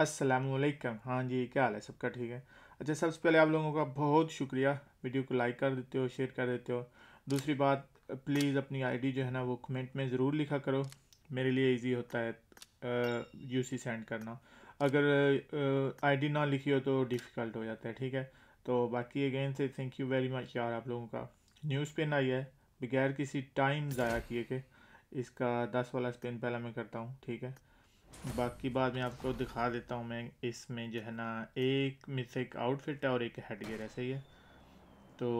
असलकम हाँ जी क्या हाल है सबका ठीक है अच्छा सबसे पहले आप लोगों का बहुत शुक्रिया वीडियो को लाइक कर देते हो शेयर कर देते हो दूसरी बात प्लीज़ अपनी आईडी जो है ना वो कमेंट में ज़रूर लिखा करो मेरे लिए इजी होता है यूसी सेंड करना अगर आईडी ना लिखी हो तो डिफ़िकल्ट हो जाता है ठीक है तो बाकी अगेन से थैंक यू वेरी मच यार आप लोगों का न्यूज़ पेन आई है बगैर किसी टाइम ज़ाया किए के इसका दस वाला स्पेन पहला मैं करता हूँ ठीक है बाकी बाद में आपको दिखा देता हूँ मैं इसमें जो है ना एक में से एक आउटफिट है और एक हेडगेयर है सही है तो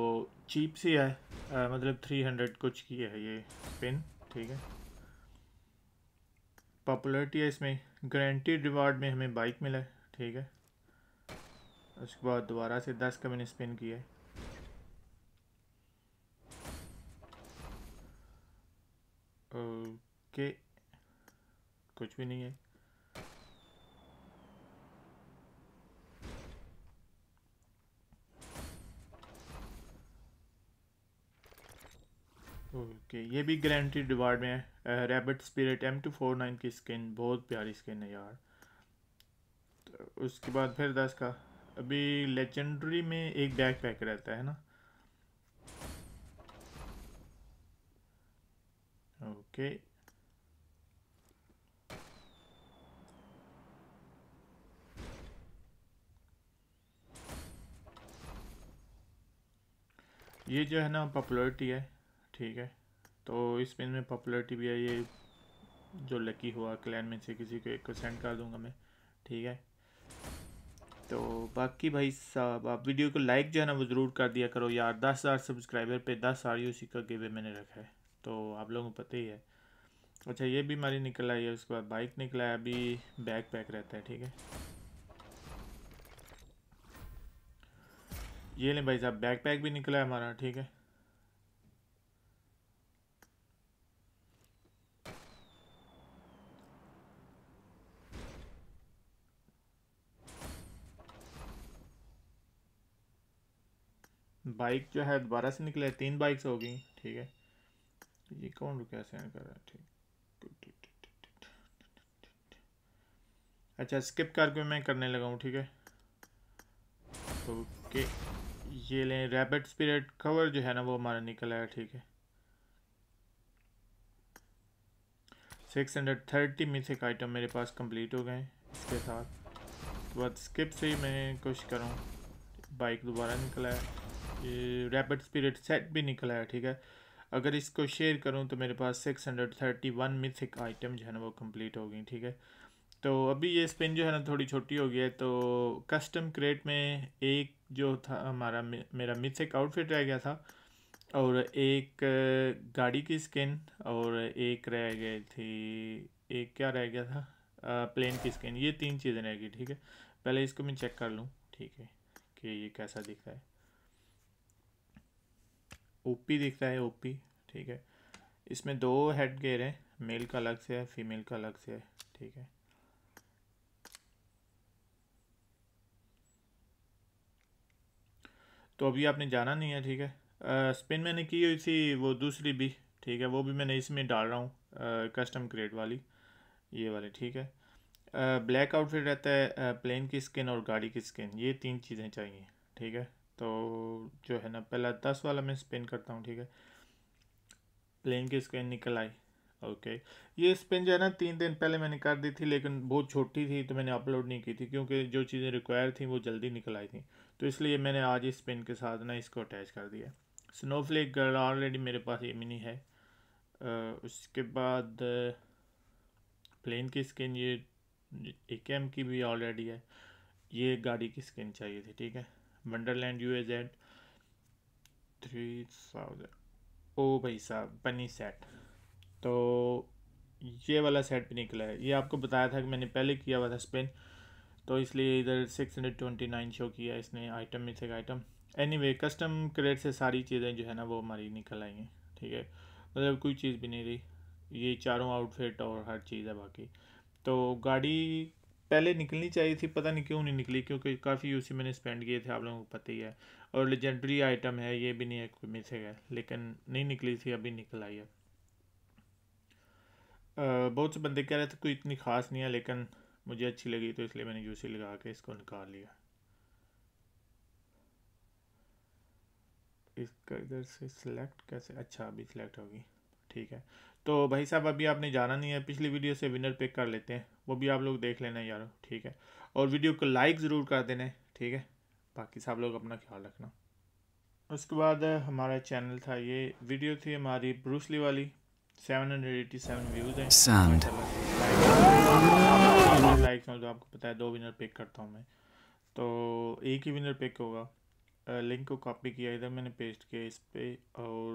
चीप सी है आ, मतलब थ्री हंड्रेड कुछ की है ये पिन ठीक है पॉपुलरिटी है इसमें गारंटी रिवार्ड में हमें बाइक मिला है ठीक है उसके बाद दोबारा से दस का मैंने स्पिन किया है ओके कुछ भी नहीं है ओके ये भी गारंटी रिवार्ड में है rabbit spirit M two four nine की स्किन बहुत प्यारी स्किन है यार तो उसके बाद फिर दस का अभी लेजेंडरी में एक बैग पैक रहता है ना ओके ये जो है ना पॉपुलरिटी है ठीक है तो इस पेज में पॉपुलरिटी भी है ये जो लकी हुआ क्लैन में से किसी को एक को सेंड कर दूंगा मैं ठीक है तो बाकी भाई साहब आप वीडियो को लाइक जो है ना वो ज़रूर कर दिया करो यार दस हज़ार सब्सक्राइबर पे दस आर यू का गेवे मैंने रखा है तो आप लोगों को पता ही है अच्छा ये बीमारी निकल आई है उसके बाद बाइक निकला है अभी बैक पैक रहता है ठीक है ये ले भाई साहब बैकपैक भी निकला है हमारा ठीक है बाइक जो है दोबारा से निकले तीन बाइक्स हो गई ठीक है ये कौन रुका सेंड कर रहा है ठीक अच्छा स्किप करके मैं करने लगा हूँ ठीक है ओके ये लें रैपिड स्पिरिट कवर जो है ना वो हमारा निकल आया ठीक है 630 में से एक आइटम मेरे पास कंप्लीट हो गए इसके साथ बाद स्किप से ही मैं कुछ करूँ बाइक दोबारा निकल आया ये रैपिड स्पिरिट सेट भी निकल आया ठीक है अगर इसको शेयर करूं तो मेरे पास 631 मिथिक आइटम जो है ना वो कंप्लीट हो गई ठीक है तो अभी ये स्पिन जो है ना थोड़ी छोटी हो गई है तो कस्टम क्रेट में एक जो था हमारा मे, मेरा मिथिक आउटफिट रह गया था और एक गाड़ी की स्किन और एक रह गई थी एक क्या रह गया था आ, प्लेन की स्किन ये तीन चीज़ें रह गई ठीक है पहले इसको मैं चेक कर लूँ ठीक है कि ये कैसा दिख रहा है ओपी दिख रहा है ओपी ठीक है इसमें दो हेड गेयर हैं मेल का अलग से है फीमेल का अलग से है ठीक है तो अभी आपने जाना नहीं है ठीक है स्पिन मैंने की हुई थी वो दूसरी भी ठीक है वो भी मैंने इसमें डाल रहा हूँ कस्टम क्रेट वाली ये वाली ठीक है ब्लैक आउटफिट रहता है प्लेन की स्किन और गाड़ी की स्किन ये तीन चीज़ें चाहिए ठीक है तो जो है ना पहला दस वाला मैं स्पिन करता हूँ ठीक है प्लेन की स्किन निकल आई ओके ये स्पिन जो है ना तीन दिन पहले मैंने कर दी थी लेकिन बहुत छोटी थी तो मैंने अपलोड नहीं की थी क्योंकि जो चीज़ें रिक्वायर थी वो जल्दी निकल आई थी तो इसलिए मैंने आज इस पिन के साथ ना इसको अटैच कर दिया स्नोफ्लेक गर्ल ऑलरेडी मेरे पास ये मिनी है आ, उसके बाद प्लेन की स्किन ये एक एम की भी ऑलरेडी है ये गाड़ी की स्किन चाहिए थी ठीक है wonderland U A Z three thousand ओ भाई साहब बनी सेट तो ये वाला सेट भी निकला है ये आपको बताया था कि मैंने पहले किया हुआ था स्पिन तो इसलिए इधर six hundred twenty nine show किया इसने आइटम में से आइटम एनी वे कस्टम क्रेड से सारी चीज़ें जो है ना वो हमारी निकल आई हैं ठीक है मतलब कोई चीज़ भी नहीं रही ये चारों आउटफिट और हर चीज़ है बाकी तो गाड़ी पहले निकलनी चाहिए थी पता नहीं क्यों नहीं निकली क्योंकि काफ़ी यूसी मैंने स्पेंड किए थे आप लोगों को पता ही है और लेजेंडरी आइटम है ये भी नहीं है कोई मिस है लेकिन नहीं निकली थी अभी निकल आई है बहुत से बंदे कह रहे थे कोई इतनी ख़ास नहीं है लेकिन मुझे अच्छी लगी तो इसलिए मैंने यूसी लगा के इसको निकाल लिया इसका इधर से सिलेक्ट कैसे अच्छा अभी सिलेक्ट होगी ठीक है तो भाई साहब अभी आपने जाना नहीं है पिछली वीडियो से विनर पिक कर लेते हैं वो भी आप लोग देख लेना यार ठीक है और वीडियो को लाइक ज़रूर कर देना है ठीक है बाकी सब लोग अपना ख्याल रखना उसके बाद हमारा चैनल था ये वीडियो थी हमारी ब्रूसली वाली 787 व्यूज हैं साउंड लाइक जो आपको पता है दो विनर पिक करता हूँ मैं तो एक ही विनर पिक होगा लिंक को कॉपी किया इधर मैंने पेस्ट किया इस पर और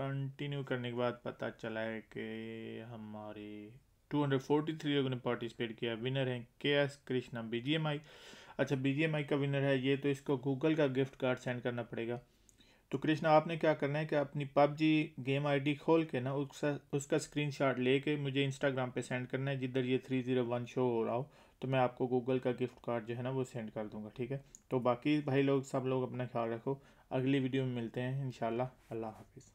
कंटिन्यू करने के बाद पता चला है कि हमारे 243 लोगों ने पार्टिसिपेट किया विनर हैं के एस कृष्णा बी अच्छा बी का विनर है ये तो इसको गूगल का गिफ्ट कार्ड सेंड करना पड़ेगा तो कृष्णा आपने क्या करना है कि अपनी पबजी गेम आईडी खोल के ना उसका उसका स्क्रीनशॉट लेके मुझे इंस्टाग्राम पे सेंड करना है जिधर ये थ्री ज़ीरो वन शो हो रहा हो तो मैं आपको गूगल का गिफ्ट कार्ड जो है ना वो सेंड कर दूंगा ठीक है तो बाकी भाई लोग सब लोग अपना ख्याल रखो अगली वीडियो में मिलते हैं इन अल्लाह हाफिज़